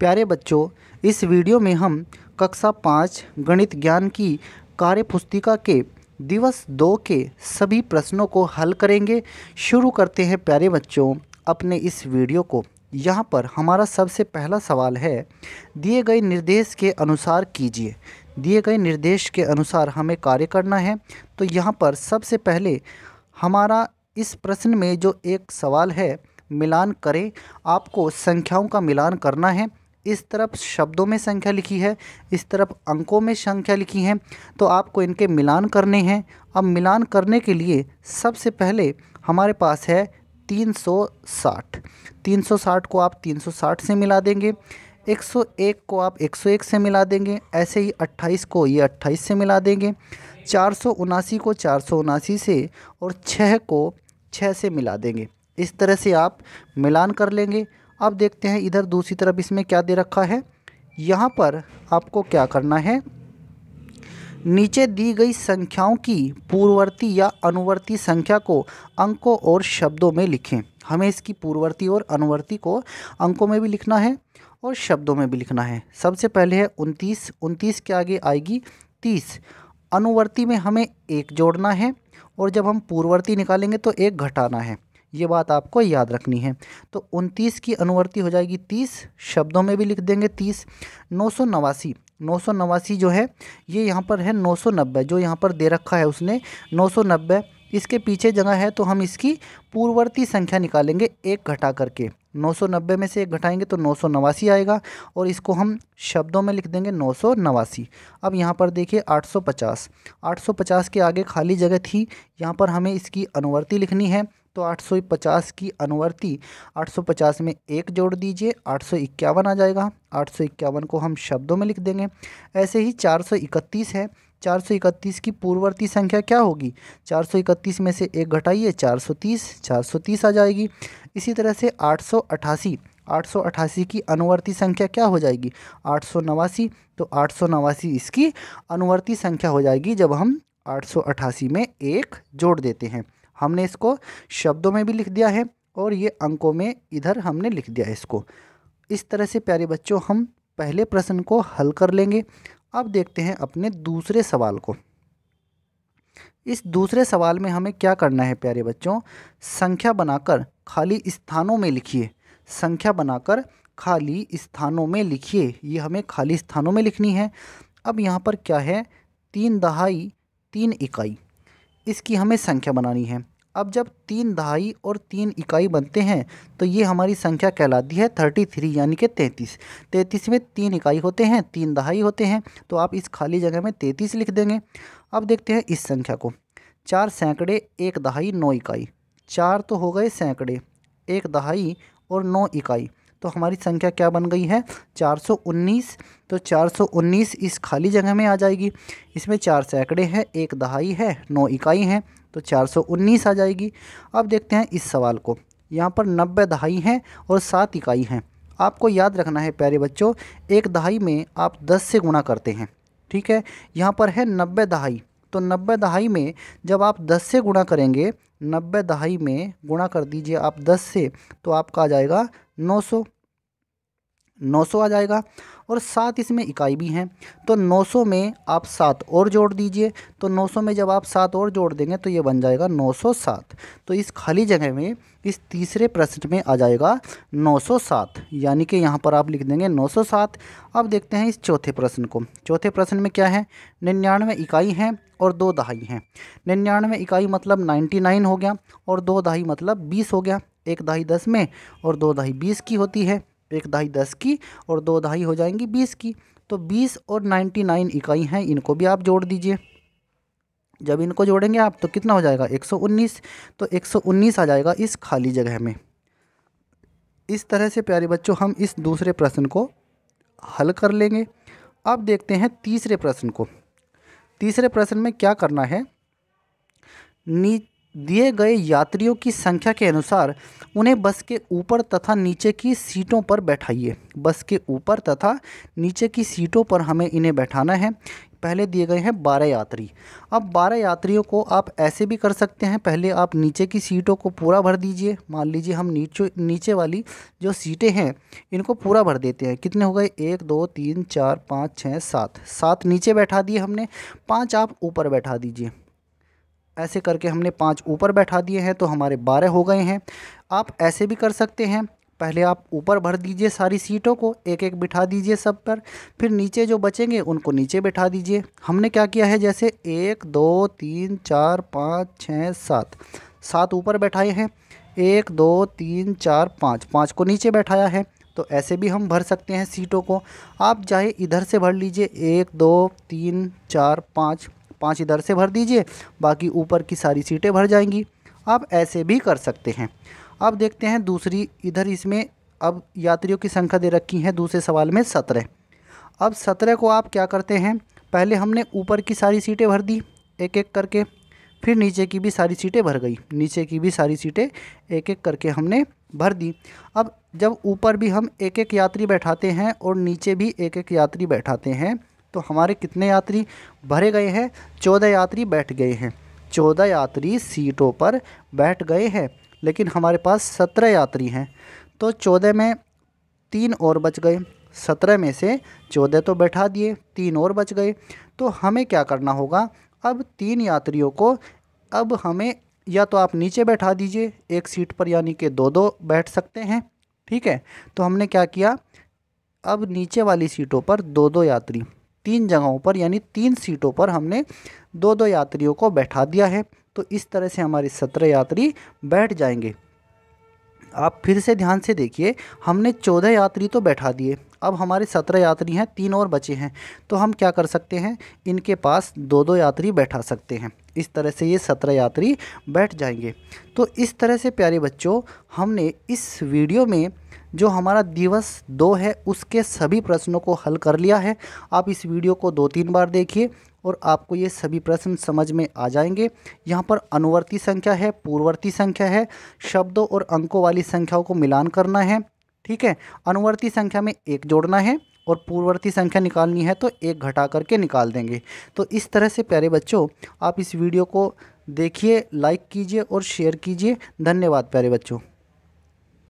प्यारे बच्चों इस वीडियो में हम कक्षा पाँच गणित ज्ञान की कार्यपुस्तिका के दिवस दो के सभी प्रश्नों को हल करेंगे शुरू करते हैं प्यारे बच्चों अपने इस वीडियो को यहाँ पर हमारा सबसे पहला सवाल है दिए गए निर्देश के अनुसार कीजिए दिए गए निर्देश के अनुसार हमें कार्य करना है तो यहाँ पर सबसे पहले हमारा इस प्रश्न में जो एक सवाल है मिलान करें आपको संख्याओं का मिलान करना है इस तरफ शब्दों में संख्या लिखी है इस तरफ अंकों में संख्या लिखी है तो आपको इनके मिलान करने हैं अब मिलान करने के लिए सबसे पहले हमारे पास है 360 360 को आप 360 से मिला देंगे 101 को आप 101 से मिला देंगे ऐसे ही 28 को ये 28 से मिला देंगे चार को चार से और छः को छः से मिला देंगे इस तरह से आप मिलान कर लेंगे अब देखते हैं इधर दूसरी तरफ इसमें क्या दे रखा है यहाँ पर आपको क्या करना है नीचे दी गई संख्याओं की पूर्ववर्ती या अनुवर्ती संख्या को अंकों और शब्दों में लिखें हमें इसकी पूर्ववर्ती और अनुवर्ती को अंकों में भी लिखना है और शब्दों में भी लिखना है सबसे पहले है उनतीस उनतीस के आगे आएगी तीस अनुवर्ती में हमें एक जोड़ना है और जब हम पूर्ववर्ती निकालेंगे तो एक घटाना है ये बात आपको याद रखनी है तो उनतीस की अनुवर्ती हो जाएगी तीस शब्दों में भी लिख देंगे तीस नौ सौ नवासी नौ सौ नवासी जो है ये यहाँ पर है नौ सौ नब्बे जो यहाँ पर दे रखा है उसने नौ सौ नब्बे इसके पीछे जगह है तो हम इसकी पूर्ववर्ती संख्या निकालेंगे एक घटा करके नब्बे में से एक घटाएंगे तो नौ सौ नवासी आएगा और इसको हम शब्दों में लिख देंगे नौ सौ नवासी अब यहाँ पर देखिए आठ आठ सौ पचास सौ पचास के आगे खाली जगह थी यहाँ पर हमें इसकी अनुवर्ती लिखनी है तो 850 की अनुवर्ती 850 में एक जोड़ दीजिए आठ आ जाएगा आठ को हम शब्दों में लिख देंगे ऐसे ही चार है 431 की पूर्ववर्ती संख्या क्या होगी 431 में से एक घटाइए 430 430 आ जाएगी इसी तरह से सौ 888 की अनुवर्ती संख्या क्या हो जाएगी आठ तो आठ इसकी अनुवर्ती संख्या हो जाएगी जब हम 888 में एक जोड़ देते हैं हमने इसको शब्दों में भी लिख दिया है और ये अंकों में इधर हमने लिख दिया इसको इस तरह से प्यारे बच्चों हम पहले प्रश्न को हल कर लेंगे अब देखते हैं अपने दूसरे सवाल को इस दूसरे सवाल में हमें क्या करना है प्यारे बच्चों संख्या बनाकर खाली स्थानों में लिखिए संख्या बनाकर खाली स्थानों में लिखिए ये हमें खाली स्थानों में लिखनी है अब यहाँ पर क्या है तीन दहाई तीन इकाई इसकी हमें संख्या बनानी है अब जब तीन दहाई और तीन इकाई बनते हैं तो ये हमारी संख्या कहलाती है थर्टी थ्री यानी कि तैंतीस तैंतीस में तीन इकाई होते हैं तीन दहाई होते हैं तो आप इस खाली जगह में तैंतीस लिख देंगे अब देखते हैं इस संख्या को चार सैकड़े एक दहाई नौ इकाई चार तो हो गए सैकड़े एक दहाई और नौ इकाई तो हमारी संख्या क्या बन गई है 419 तो 419 इस खाली जगह में आ जाएगी इसमें चार सैकड़े हैं एक दहाई है नौ इकाई हैं तो 419 आ जाएगी अब देखते हैं इस सवाल को यहाँ पर नब्बे दहाई हैं और सात इकाई हैं आपको याद रखना है प्यारे बच्चों एक दहाई में आप दस से गुणा करते हैं ठीक है यहाँ पर है नब्बे दहाई तो नब्बे दहाई में जब आप दस से गुणा करेंगे नब्बे दहाई में गुणा कर दीजिए आप दस से तो आपका आ जाएगा नौ सौ 900 आ जाएगा और सात इसमें इकाई भी हैं तो 900 में आप सात और जोड़ दीजिए तो 900 में जब आप सात और जोड़ देंगे तो ये बन जाएगा 907 तो इस खाली जगह में इस तीसरे प्रश्न में आ जाएगा 907 यानी कि यहाँ पर आप लिख देंगे 907 अब देखते हैं इस चौथे प्रश्न को चौथे प्रश्न में क्या है निन्यानवे इकाई हैं और दो दहाई हैं निन्यानवे इकाई मतलब नाइन हो गया और दो दहाई मतलब बीस हो गया एक दहाई दस में और दो दहाई बीस की होती है एक दहाई दस की और दो दहाई हो जाएंगी बीस की तो बीस और नाइन्टी नाइन इकाई हैं इनको भी आप जोड़ दीजिए जब इनको जोड़ेंगे आप तो कितना हो जाएगा एक सौ उन्नीस तो एक सौ उन्नीस आ जाएगा इस खाली जगह में इस तरह से प्यारे बच्चों हम इस दूसरे प्रश्न को हल कर लेंगे अब देखते हैं तीसरे प्रश्न को तीसरे प्रश्न में क्या करना है नीच दिए गए यात्रियों की संख्या के अनुसार उन्हें बस के ऊपर तथा नीचे की सीटों पर बैठाइए बस के ऊपर तथा नीचे की सीटों पर हमें इन्हें बैठाना है पहले दिए गए हैं बारह यात्री अब बारह यात्रियों को आप ऐसे भी कर सकते हैं पहले आप नीचे की सीटों को पूरा भर दीजिए मान लीजिए हम नीचे नीचे वाली जो सीटें हैं इनको पूरा भर देते हैं कितने हो गए एक दो तीन चार पाँच छः सात सात नीचे बैठा दिए हमने पाँच आप ऊपर बैठा दीजिए ऐसे करके हमने पाँच ऊपर बैठा दिए हैं तो हमारे बारह हो गए हैं आप ऐसे भी कर सकते हैं पहले आप ऊपर भर दीजिए सारी सीटों को एक एक बिठा दीजिए सब पर फिर नीचे जो बचेंगे उनको नीचे बैठा दीजिए हमने क्या किया है जैसे एक दो तीन चार पाँच छः सात सात ऊपर बैठाए हैं एक दो तीन चार पाँच पाँच को नीचे बैठाया है तो ऐसे भी हम भर सकते हैं सीटों को आप चाहे इधर से भर लीजिए एक दो तीन चार पाँच पाँच इधर से भर दीजिए बाकी ऊपर की सारी सीटें भर जाएंगी आप ऐसे भी कर सकते हैं अब देखते हैं दूसरी इधर इसमें अब यात्रियों की संख्या दे रखी है दूसरे सवाल में सत्रह अब सत्रह को आप क्या करते हैं पहले हमने ऊपर की सारी सीटें भर दी एक एक करके फिर नीचे की भी सारी सीटें भर गई नीचे की भी सारी सीटें एक एक करके हमने भर दी अब जब ऊपर भी हम एक एक यात्री बैठाते हैं और नीचे भी एक एक यात्री बैठाते हैं तो हमारे कितने यात्री भरे गए हैं चौदह यात्री बैठ गए हैं चौदह यात्री सीटों पर बैठ गए हैं लेकिन हमारे पास सत्रह यात्री हैं तो चौदह में तीन और बच गए सत्रह में से चौदह तो बैठा दिए तीन और बच गए तो हमें क्या करना होगा अब तीन यात्रियों को अब हमें या तो आप नीचे बैठा दीजिए एक सीट पर यानी कि दो दो बैठ सकते हैं ठीक है तो हमने क्या किया अब नीचे वाली सीटों पर दो दो यात्री तीन जगहों पर यानी तीन सीटों पर हमने दो दो यात्रियों को बैठा दिया है तो इस तरह से हमारे सत्रह यात्री बैठ जाएंगे आप फिर से ध्यान से देखिए हमने चौदह यात्री तो बैठा दिए अब हमारे सत्रह यात्री हैं तीन और बचे हैं तो हम क्या कर सकते हैं इनके पास दो दो यात्री बैठा सकते हैं इस तरह से ये सत्रह यात्री बैठ जाएंगे तो इस तरह से प्यारे बच्चों हमने इस वीडियो में जो हमारा दिवस दो है उसके सभी प्रश्नों को हल कर लिया है आप इस वीडियो को दो तीन बार देखिए और आपको ये सभी प्रश्न समझ में आ जाएंगे यहाँ पर अनुवर्ती संख्या है पूर्ववर्ती संख्या है शब्दों और अंकों वाली संख्याओं को मिलान करना है ठीक है अनुवर्ती संख्या में एक जोड़ना है और पूर्ववर्ती संख्या निकालनी है तो एक घटा करके निकाल देंगे तो इस तरह से प्यारे बच्चों आप इस वीडियो को देखिए लाइक कीजिए और शेयर कीजिए धन्यवाद प्यारे बच्चों